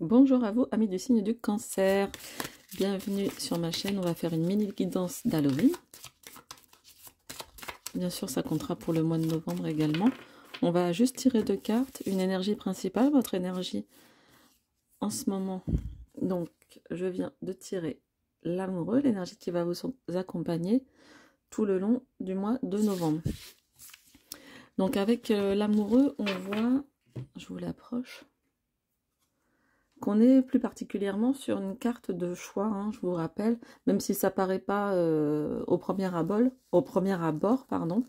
Bonjour à vous amis du signe du cancer, bienvenue sur ma chaîne, on va faire une mini guidance d'Halloween. Bien sûr ça comptera pour le mois de novembre également. On va juste tirer deux cartes, une énergie principale, votre énergie en ce moment. Donc je viens de tirer l'amoureux, l'énergie qui va vous accompagner tout le long du mois de novembre. Donc avec euh, l'amoureux on voit, je vous l'approche, on est plus particulièrement sur une carte de choix, hein, je vous rappelle, même si ça paraît pas euh, au premier abord, au premier abord, pardon.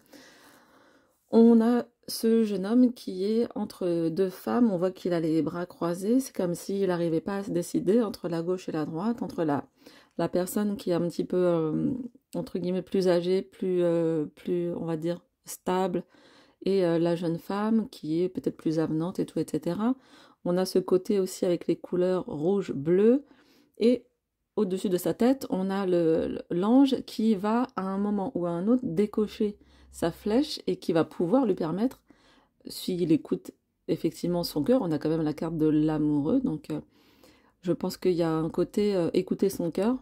On a ce jeune homme qui est entre deux femmes, on voit qu'il a les bras croisés, c'est comme s'il n'arrivait pas à se décider entre la gauche et la droite, entre la, la personne qui est un petit peu, euh, entre guillemets, plus âgée, plus, euh, plus on va dire, stable, et la jeune femme qui est peut-être plus avenante et tout, etc. On a ce côté aussi avec les couleurs rouge, bleu. Et au-dessus de sa tête, on a l'ange qui va à un moment ou à un autre décocher sa flèche et qui va pouvoir lui permettre, s'il écoute effectivement son cœur, on a quand même la carte de l'amoureux, donc euh, je pense qu'il y a un côté euh, écouter son cœur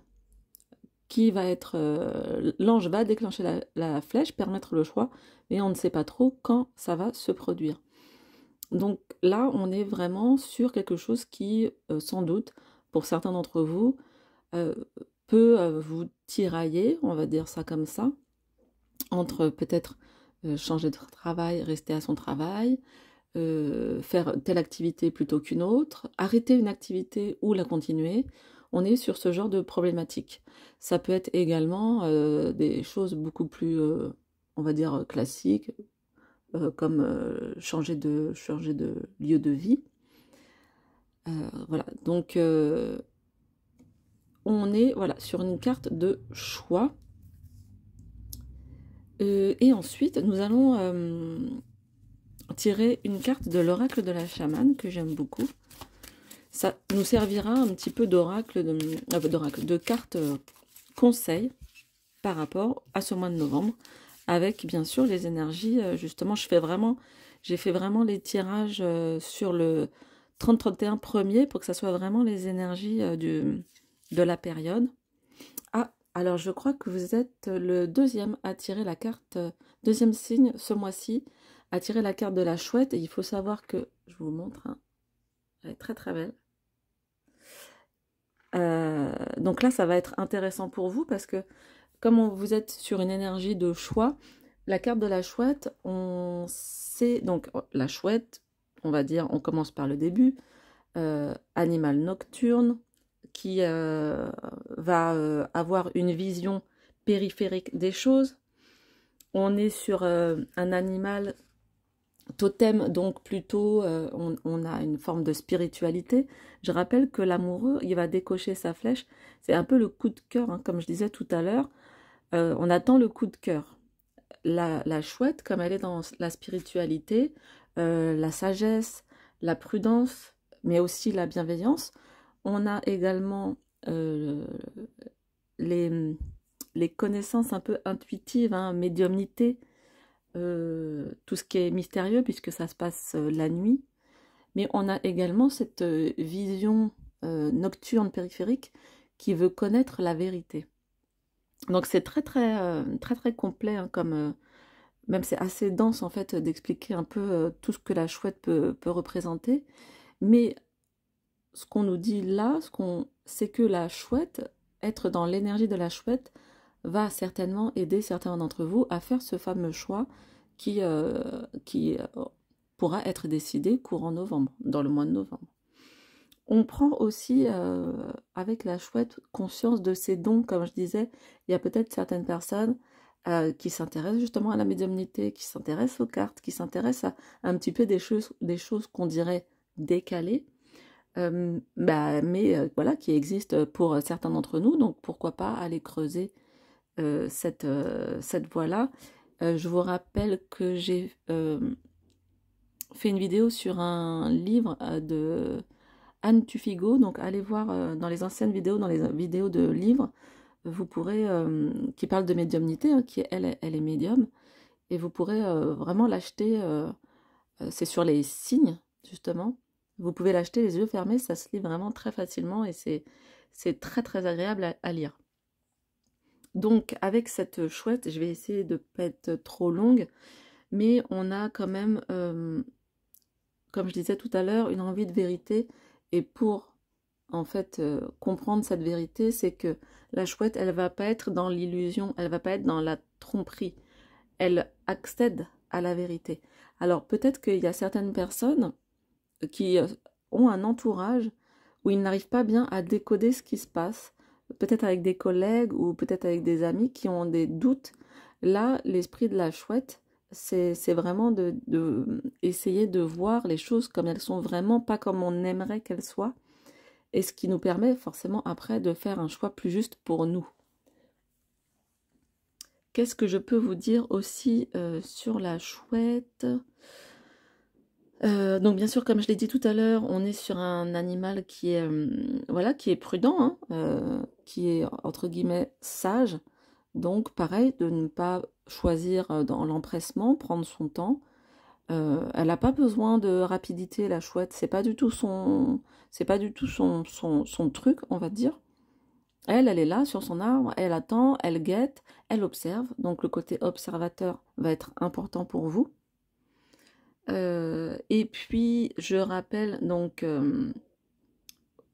qui va être... Euh, l'ange va déclencher la, la flèche, permettre le choix, mais on ne sait pas trop quand ça va se produire. Donc là, on est vraiment sur quelque chose qui, euh, sans doute, pour certains d'entre vous, euh, peut euh, vous tirailler, on va dire ça comme ça, entre peut-être changer de travail, rester à son travail, faire telle activité plutôt qu'une autre, arrêter une activité ou la continuer. On est sur ce genre de problématique. Ça peut être également des choses beaucoup plus, on va dire, classiques, euh, comme euh, changer, de, changer de lieu de vie. Euh, voilà, donc on est voilà, sur une carte de choix. et ensuite, nous allons tirer une carte de l'oracle de la chamane que j'aime beaucoup. Ça nous servira un petit peu d'oracle, d'oracle de carte conseil par rapport à ce mois de novembre avec bien sûr les énergies. Euh, justement, je fais vraiment, j'ai fait vraiment les tirages euh, sur le 30-31 premier pour que ça soit vraiment les énergies euh, de la période. Ah, alors je crois que vous êtes le deuxième à tirer la carte, deuxième signe ce mois-ci, à tirer la carte de la chouette. Et il faut savoir que, je vous montre, hein, elle est très très belle. donc là, ça va être intéressant pour vous parce que comme vous êtes sur une énergie de choix, la carte de la chouette, on sait, donc oh, la chouette, on va dire, on commence par le début, euh, animal nocturne, qui euh, va euh, avoir une vision périphérique des choses. On est sur un animal totem, donc plutôt on, a une forme de spiritualité. Je rappelle que l'amoureux, il va décocher sa flèche. C'est un peu le coup de cœur, hein, comme je disais tout à l'heure. Euh, on attend le coup de cœur. La, chouette, comme elle est dans la spiritualité, euh, la sagesse, la prudence, mais aussi la bienveillance, on a également euh, les, connaissances un peu intuitives, hein, médiumnité, tout ce qui est mystérieux puisque ça se passe la nuit. Mais on a également cette vision nocturne périphérique qui veut connaître la vérité. Donc c'est très très euh, très très complet hein, comme euh, même c'est assez dense en fait d'expliquer un peu euh, tout ce que la chouette peut, représenter. Mais ce qu'on nous dit là, ce qu'on c'est que la chouette, être dans l'énergie de la chouette, va certainement aider certains d'entre vous à faire ce fameux choix qui, qui pourra être décidé courant novembre, dans le mois de novembre on prend aussi euh, avec la chouette conscience de ses dons, comme je disais. Il y a peut-être certaines personnes euh, qui s'intéressent justement à la médiumnité, qui s'intéressent aux cartes, qui s'intéressent à un petit peu des choses, des choses qu'on dirait décalées, euh, bah, mais voilà, qui existent pour certains d'entre nous. Donc pourquoi pas aller creuser cette, cette voie-là. je vous rappelle que j'ai fait une vidéo sur un livre de Anne Tufigo. Donc allez voir euh, dans les anciennes vidéos, dans les euh, vidéos de livres, vous pourrez, euh, qui parle de médiumnité, hein, qui est, elle, elle est médium, et vous pourrez vraiment l'acheter, c'est sur les signes, justement. Vous pouvez l'acheter les yeux fermés, ça se lit vraiment très facilement et c'est très très agréable à, à, lire. Donc avec cette chouette, je vais essayer de ne pas être trop longue, mais on a quand même, comme je disais tout à l'heure, une envie de vérité et pour en fait euh, comprendre cette vérité, c'est que la chouette, elle va pas être dans l'illusion, elle va pas être dans la tromperie. Elle accède à la vérité. Alors peut-être qu'il y a certaines personnes qui euh, ont un entourage où ils n'arrivent pas bien à décoder ce qui se passe, peut-être avec des collègues ou peut-être avec des amis qui ont des doutes. Là, l'esprit de la chouette, c'est vraiment de, de, essayer de voir les choses comme elles sont vraiment, pas comme on aimerait qu'elles soient, et ce qui nous permet forcément après de faire un choix plus juste pour nous. Qu'est-ce que je peux vous dire aussi euh, sur la chouette euh, donc bien sûr, comme je l'ai dit tout à l'heure, on est sur un animal qui est, euh, voilà, qui est prudent, hein, qui est entre guillemets sage. Donc pareil, de ne pas choisir euh, dans l'empressement, prendre son temps. Euh, elle n'a pas besoin de rapidité, la chouette. C'est pas du tout son, c'est pas du tout son, son, son, truc, on va dire. Elle, elle est là sur son arbre, elle attend, elle guette, elle observe. Donc le côté observateur va être important pour vous. Euh, et puis je rappelle donc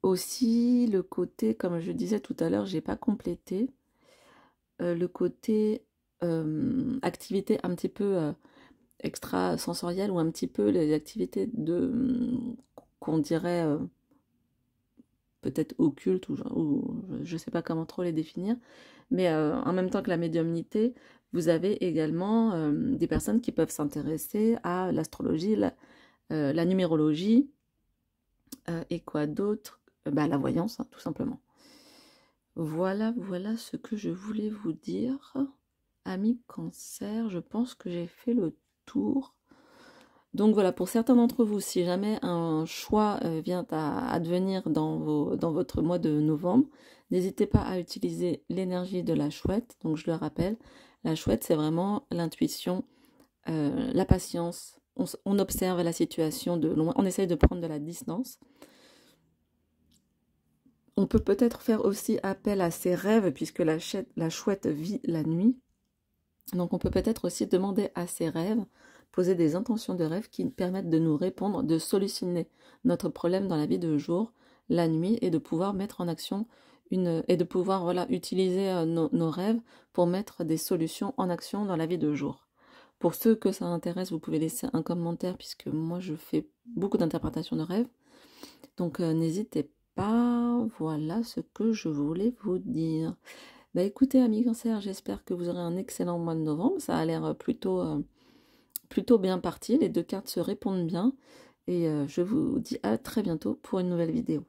aussi le côté, comme je disais tout à l'heure, j'ai pas complété le côté euh, activités un petit peu euh, extrasensorielles ou un petit peu les activités de euh, qu'on dirait peut-être occultes ou, je je sais pas comment trop les définir, mais en même temps que la médiumnité, vous avez également des personnes qui peuvent s'intéresser à l'astrologie, la, numérologie et quoi d'autre bah, La voyance, hein, tout simplement. Voilà, voilà ce que je voulais vous dire. Ami cancer, je pense que j'ai fait le tour. Donc voilà, pour certains d'entre vous, si jamais un choix euh, vient à advenir dans, vos, dans votre mois de novembre, n'hésitez pas à utiliser l'énergie de la chouette. Donc je le rappelle, la chouette, c'est vraiment l'intuition, euh, la patience. On, on observe la situation de loin, on essaye de prendre de la distance on peut peut-être faire aussi appel à ses rêves puisque la, chouette vit la nuit. Donc on peut peut-être aussi demander à ses rêves, poser des intentions de rêve qui permettent de nous répondre, de solutionner notre problème dans la vie de jour, la nuit, et de pouvoir mettre en action une, et de pouvoir voilà, utiliser euh, nos, rêves pour mettre des solutions en action dans la vie de jour. Pour ceux que ça intéresse, vous pouvez laisser un commentaire puisque moi je fais beaucoup d'interprétations de rêves. Donc euh, n'hésitez pas. Voilà ce que je voulais vous dire. Bah, écoutez, amis cancer, j'espère que vous aurez un excellent mois de novembre. Ça a l'air euh, plutôt, euh, plutôt bien parti. Les deux cartes se répondent bien. Et euh, je vous dis à très bientôt pour une nouvelle vidéo.